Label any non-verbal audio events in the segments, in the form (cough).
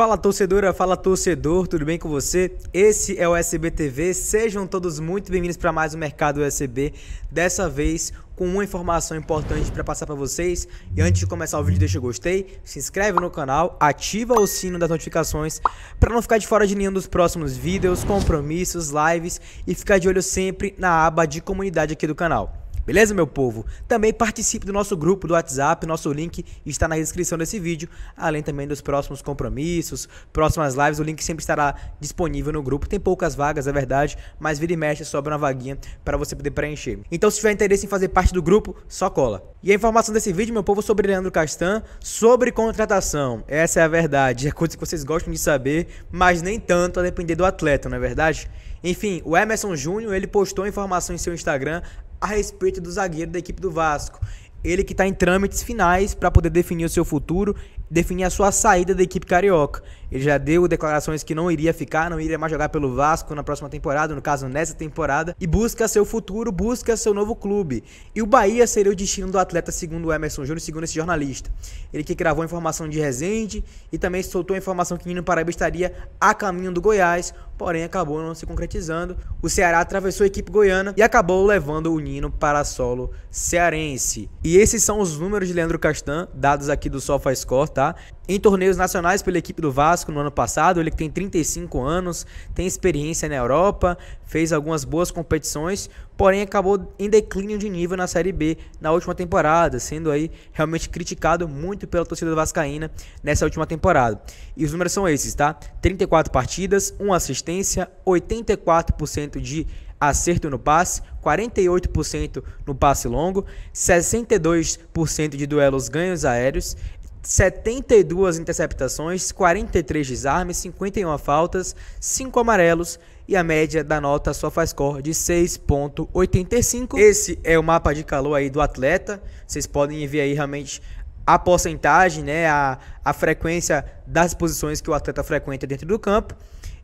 Fala torcedora, fala torcedor, tudo bem com você? Esse é o SB TV. Sejam todos muito bem-vindos para mais um Mercado USB. Dessa vez com uma informação importante para passar para vocês. E antes de começar o vídeo, deixa o gostei, se inscreve no canal, ativa o sino das notificações para não ficar de fora de nenhum dos próximos vídeos, compromissos, lives e ficar de olho sempre na aba de comunidade aqui do canal. Beleza, meu povo? Também participe do nosso grupo do WhatsApp, nosso link está na descrição desse vídeo, além também dos próximos compromissos, próximas lives, o link sempre estará disponível no grupo. Tem poucas vagas, é verdade, mas vira e mexe, sobra uma vaguinha para você poder preencher. Então, se tiver interesse em fazer parte do grupo, só cola. E a informação desse vídeo, meu povo, é sobre Leandro Castan, sobre contratação. Essa é a verdade, (laughs) é coisa que vocês gostam de saber, mas nem tanto a depender do atleta, não é verdade? Enfim, o Emerson Júnior, ele postou informação em seu Instagram a respeito do zagueiro da equipe do Vasco. Ele que está em trâmites finais para poder definir o seu futuro, definir a sua saída da equipe carioca. Ele já deu declarações que não iria ficar, não iria mais jogar pelo Vasco na próxima temporada, no caso nessa temporada, e busca seu futuro, busca seu novo clube. E o Bahia seria o destino do atleta, segundo o Emerson Júnior, segundo esse jornalista. Ele que gravou informação de Resende e também soltou a informação que Nino Paraíba estaria a caminho do Goiás, porém acabou não se concretizando. O Ceará atravessou a equipe goiana e acabou levando o Nino para solo cearense. E esses são os números de Leandro Castan, dados aqui do SofaScore, tá? Em torneios nacionais pela equipe do Vasco no ano passado, ele tem 35 anos, tem experiência na Europa, fez algumas boas competições, porém acabou em declínio de nível na Série B na última temporada, sendo aí realmente criticado muito pela torcida vascaína nessa última temporada. E os números são esses, tá? 34 partidas, 1 assistência, 84% de acerto no passe, 48% no passe longo, 62% de duelos ganhos aéreos 72 interceptações, 43 desarmes, 51 faltas, 5 amarelos e a média da nota só faz score de 6.85. Esse é o mapa de calor aí do atleta. Vocês podem ver aí realmente a porcentagem, né, a, a frequência das posições que o atleta frequenta dentro do campo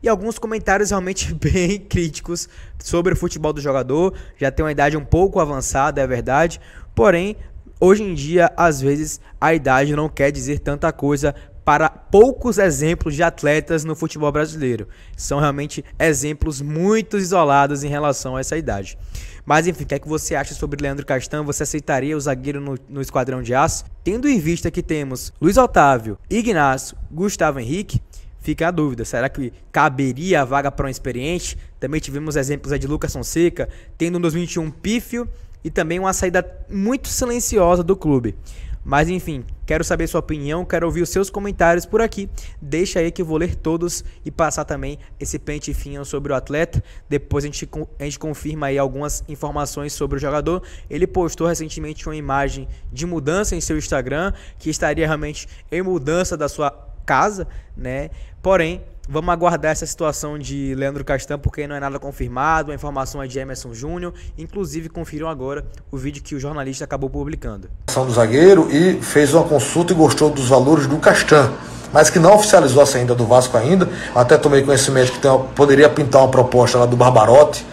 e alguns comentários realmente (laughs) bem críticos sobre o futebol do jogador. Já tem uma idade um pouco avançada, é verdade, porém Hoje em dia, às vezes, a idade não quer dizer tanta coisa para poucos exemplos de atletas no futebol brasileiro. São realmente exemplos muito isolados em relação a essa idade. Mas enfim, o que é que você acha sobre Leandro Castan? Você aceitaria o zagueiro no, no esquadrão de aço? Tendo em vista que temos Luiz Otávio, Ignacio, Gustavo Henrique, Fica a dúvida, será que caberia a vaga para um experiente? Também tivemos exemplos de Lucas Fonseca, tendo um 2021 pífio e também uma saída muito silenciosa do clube. Mas enfim, quero saber sua opinião, quero ouvir os seus comentários por aqui. Deixa aí que eu vou ler todos e passar também esse pente fino sobre o atleta. Depois a gente, a gente confirma aí algumas informações sobre o jogador. Ele postou recentemente uma imagem de mudança em seu Instagram, que estaria realmente em mudança da sua casa, né? Porém, Vamos aguardar essa situação de Leandro Castan, porque não é nada confirmado, a informação é de Emerson Júnior. Inclusive, confiram agora o vídeo que o jornalista acabou publicando. do zagueiro e fez uma consulta e gostou dos valores do Castan, mas que não oficializou a saída do Vasco ainda. Até tomei conhecimento que uma, poderia pintar uma proposta lá do Barbarote,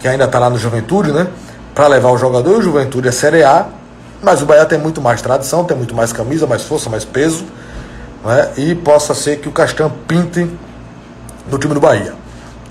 que ainda está lá no Juventude, né? Para levar o jogador, o Juventude é Série A, mas o Bahia tem muito mais tradição, tem muito mais camisa, mais força, mais peso né? e possa ser que o Castan pinte no time do Bahia.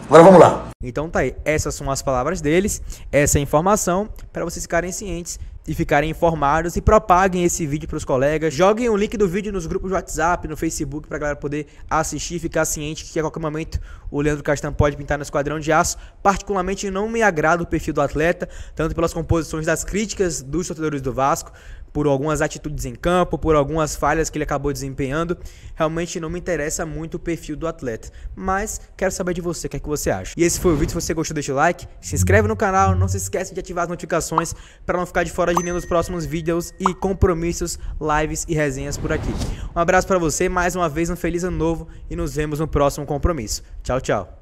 Agora vamos lá. Então tá aí, essas são as palavras deles, essa é a informação para vocês ficarem cientes e ficarem informados e propaguem esse vídeo para os colegas. Joguem o link do vídeo nos grupos de WhatsApp, no Facebook, para a galera poder assistir e ficar ciente que a qualquer momento o Leandro Castan pode pintar no esquadrão de aço. Particularmente não me agrada o perfil do atleta, tanto pelas composições das críticas dos torcedores do Vasco, por algumas atitudes em campo, por algumas falhas que ele acabou desempenhando. Realmente não me interessa muito o perfil do atleta, mas quero saber de você, o que é que você acha. E esse foi o vídeo, se você gostou deixa o like, se inscreve no canal, não se esquece de ativar as notificações para não ficar de fora de nenhum dos próximos vídeos e compromissos, lives e resenhas por aqui. Um abraço para você, mais uma vez um feliz ano novo e nos vemos no próximo compromisso. Tchau, tchau.